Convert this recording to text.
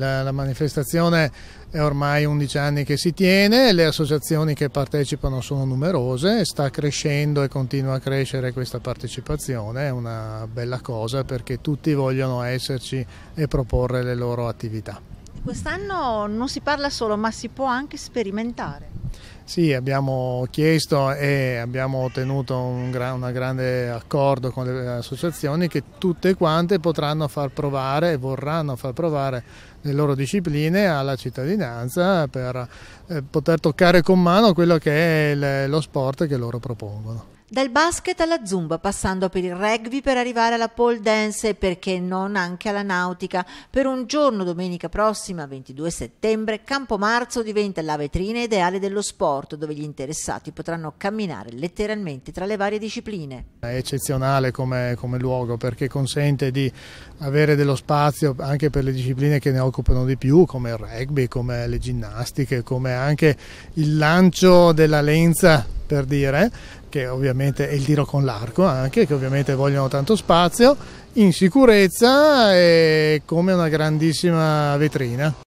La, la, manifestazione è ormai 11 anni che si tiene, le associazioni che partecipano sono numerose, sta crescendo e continua a crescere questa partecipazione, è una bella cosa perché tutti vogliono esserci e proporre le loro attività. Quest'anno non si parla solo ma si può anche sperimentare. Sì, abbiamo chiesto e abbiamo ottenuto un, gra un grande accordo con le associazioni che tutte quante potranno far provare e vorranno far provare le loro discipline alla cittadinanza per eh, poter toccare con mano quello che è lo sport che loro propongono. Dal basket alla zumba, passando per il rugby per arrivare alla pole dance e perché non anche alla nautica. Per un giorno domenica prossima, 22 settembre, Campo Marzo diventa la vetrina ideale dello sport, dove gli interessati potranno camminare letteralmente tra le varie discipline. È eccezionale come, come luogo perché consente di avere dello spazio anche per le discipline che ne occupano di più, come il rugby, come le ginnastiche, come anche il lancio della lenza per dire, che ovviamente è il tiro con l'arco anche, che ovviamente vogliono tanto spazio, in sicurezza e come una grandissima vetrina.